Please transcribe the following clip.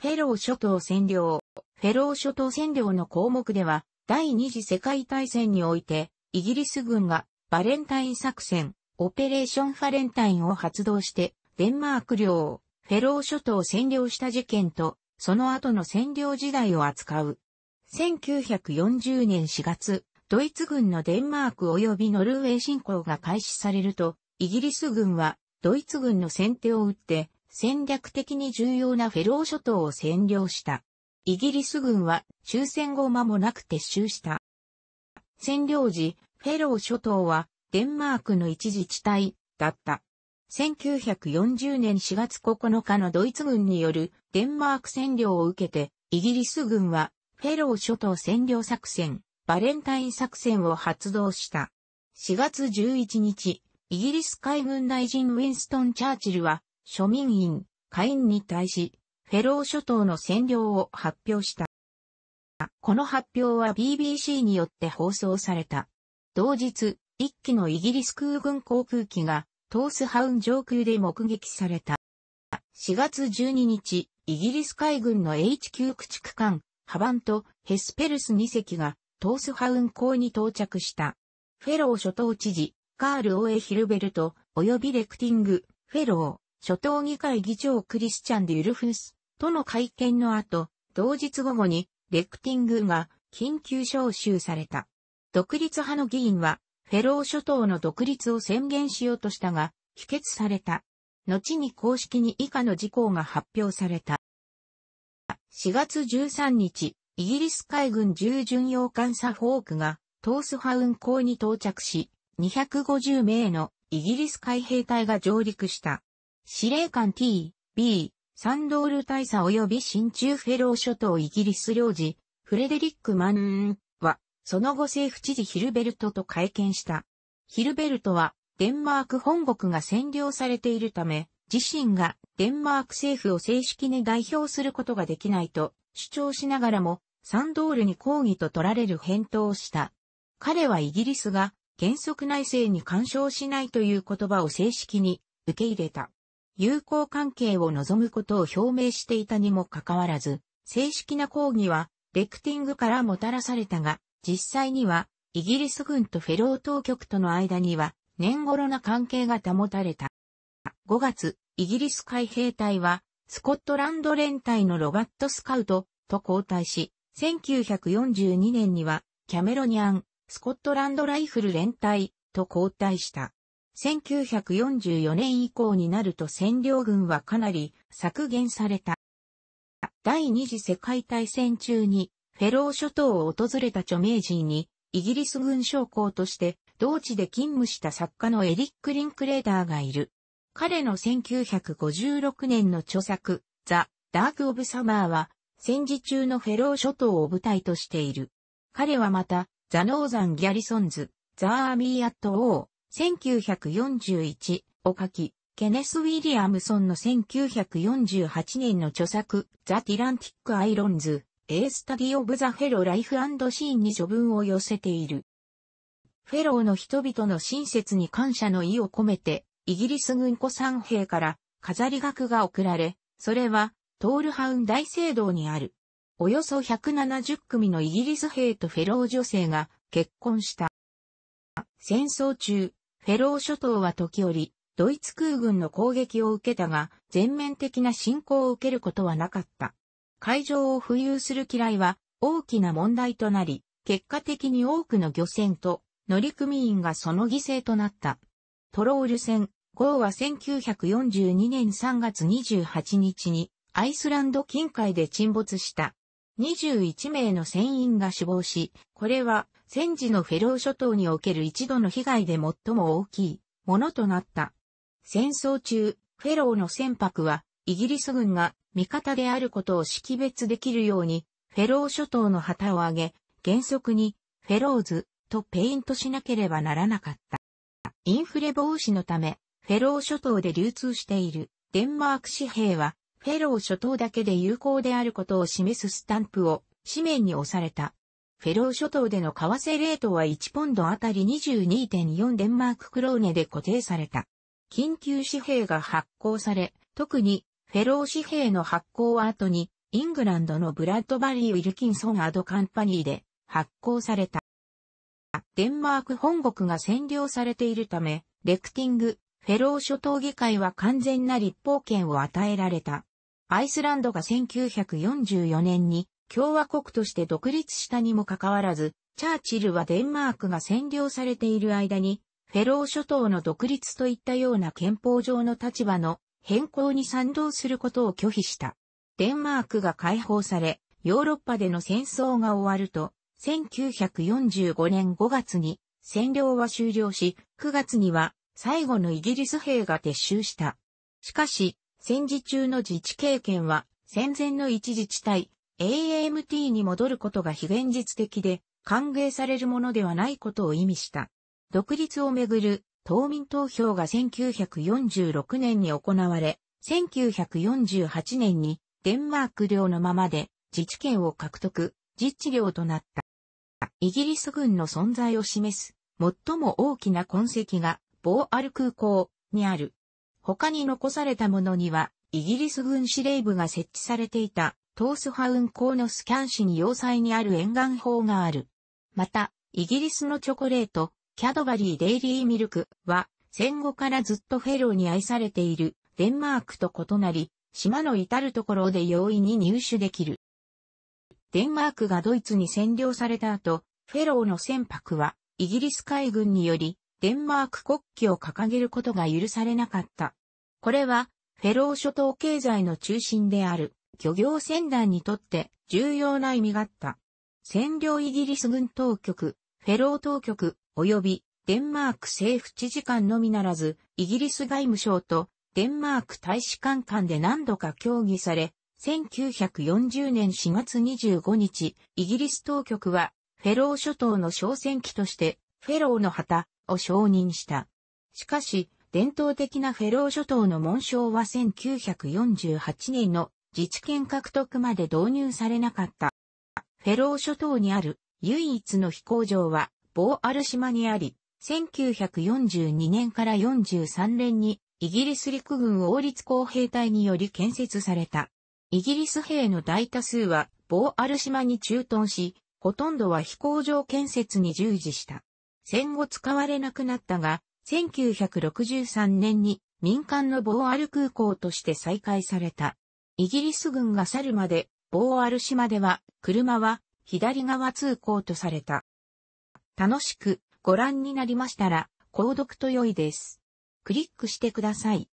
フェロー諸島占領。フェロー諸島占領の項目では、第二次世界大戦において、イギリス軍がバレンタイン作戦、オペレーションファレンタインを発動して、デンマーク領、フェロー諸島を占領した事件と、その後の占領時代を扱う。1940年4月、ドイツ軍のデンマーク及びノルウェー侵攻が開始されると、イギリス軍はドイツ軍の先手を打って戦略的に重要なフェロー諸島を占領した。イギリス軍は終戦後間もなく撤収した。占領時、フェロー諸島はデンマークの一時地帯だった。1940年4月9日のドイツ軍によるデンマーク占領を受けて、イギリス軍はフェロー諸島占領作戦、バレンタイン作戦を発動した。4月11日、イギリス海軍大臣ウィンストン・チャーチルは庶民院、下院に対し、フェロー諸島の占領を発表した。この発表は BBC によって放送された。同日、一機のイギリス空軍航空機がトースハウン上空で目撃された。4月12日、イギリス海軍の HQ 駆逐艦、ハバンとヘスペルス2隻がトースハウン港に到着した。フェロー諸島知事、カール・オエ・ヒルベルト、及びレクティング、フェロー、諸島議会議長クリスチャン・デュルフスとの会見の後、同日午後にレクティングが緊急招集された。独立派の議員は、フェロー諸島の独立を宣言しようとしたが、否決された。後に公式に以下の事項が発表された。4月13日、イギリス海軍従巡洋艦サフォークが、トースハウン港に到着し、250名のイギリス海兵隊が上陸した。司令官 T、B、サンドール大佐及び新中フェロー諸島イギリス領事、フレデリック・マンは、その後政府知事ヒルベルトと会見した。ヒルベルトは、デンマーク本国が占領されているため、自身がデンマーク政府を正式に代表することができないと主張しながらも、サンドールに抗議と取られる返答をした。彼はイギリスが原則内政に干渉しないという言葉を正式に受け入れた。友好関係を望むことを表明していたにもかかわらず、正式な抗議は、レクティングからもたらされたが、実際には、イギリス軍とフェロー当局との間には、年頃な関係が保たれた。5月、イギリス海兵隊は、スコットランド連隊のロバットスカウトと交代し、1942年には、キャメロニアン、スコットランドライフル連隊と交代した。1944年以降になると占領軍はかなり削減された。第二次世界大戦中にフェロー諸島を訪れた著名人にイギリス軍将校として同地で勤務した作家のエリック・リンクレーダーがいる。彼の1956年の著作、ザ・ダーク・オブ・サマーは戦時中のフェロー諸島を舞台としている。彼はまた、ザ・ノーザン・ギャリソンズ、ザ・アーミー・アット・オー、1941を書き、ケネス・ウィリアムソンの1948年の著作、ザ・ティランティック・アイロンズ、A Study of the Fellow Life and Scene に序文を寄せている。フェローの人々の親切に感謝の意を込めて、イギリス軍古参兵から飾り額が贈られ、それは、トールハウン大聖堂にある。およそ170組のイギリス兵とフェロー女性が結婚した。戦争中、フェロー諸島は時折、ドイツ空軍の攻撃を受けたが、全面的な侵攻を受けることはなかった。海上を浮遊する嫌いは大きな問題となり、結果的に多くの漁船と乗組員がその犠牲となった。トロール船、号は1942年3月28日にアイスランド近海で沈没した。21名の船員が死亡し、これは戦時のフェロー諸島における一度の被害で最も大きいものとなった。戦争中、フェローの船舶は、イギリス軍が味方であることを識別できるように、フェロー諸島の旗を上げ、原則に、フェローズとペイントしなければならなかった。インフレ防止のため、フェロー諸島で流通しているデンマーク紙幣は、フェロー諸島だけで有効であることを示すスタンプを紙面に押された。フェロー諸島での為替レートは1ポンドあたり22.4デンマーククローネで固定された。緊急紙幣が発行され、特にフェロー紙幣の発行は後に、イングランドのブラッドバリー・ウィルキンソン・アド・カンパニーで発行された。デンマーク本国が占領されているため、レクティング、フェロー諸島議会は完全な立法権を与えられた。アイスランドが1944年に共和国として独立したにもかかわらず、チャーチルはデンマークが占領されている間に、フェロー諸島の独立といったような憲法上の立場の変更に賛同することを拒否した。デンマークが解放され、ヨーロッパでの戦争が終わると、1945年5月に占領は終了し、9月には最後のイギリス兵が撤収した。しかし、戦時中の自治経験は戦前の一自治体、AMT に戻ることが非現実的で歓迎されるものではないことを意味した。独立をめぐる島民投票が1946年に行われ、1948年にデンマーク領のままで自治権を獲得、自治領となった。イギリス軍の存在を示す最も大きな痕跡がボーアル空港にある。他に残されたものにはイギリス軍司令部が設置されていたトースハウン港のスキャン市に要塞にある沿岸法がある。また、イギリスのチョコレート、キャドバリーデイリーミルクは、戦後からずっとフェローに愛されているデンマークと異なり、島の至るところで容易に入手できる。デンマークがドイツに占領された後、フェローの船舶はイギリス海軍によりデンマーク国旗を掲げることが許されなかった。これはフェロー諸島経済の中心である漁業船団にとって重要な意味があった。占領イギリス軍当局、フェロー当局、及びデンマーク政府知事官のみならず、イギリス外務省とデンマーク大使館間で何度か協議され、1940年4月25日、イギリス当局は、フェロー諸島の商船機として、フェローの旗を承認した。しかし、伝統的なフェロー諸島の紋章は1948年の自治権獲得まで導入されなかった。フェロー諸島にある唯一の飛行場はボーアル島にあり、1942年から43年にイギリス陸軍王立工兵隊により建設された。イギリス兵の大多数はボーアル島に駐屯し、ほとんどは飛行場建設に従事した。戦後使われなくなったが、1963年に民間のボーアル空港として再開された。イギリス軍が去るまで、ボーアル島では、車は左側通行とされた。楽しくご覧になりましたら、購読と良いです。クリックしてください。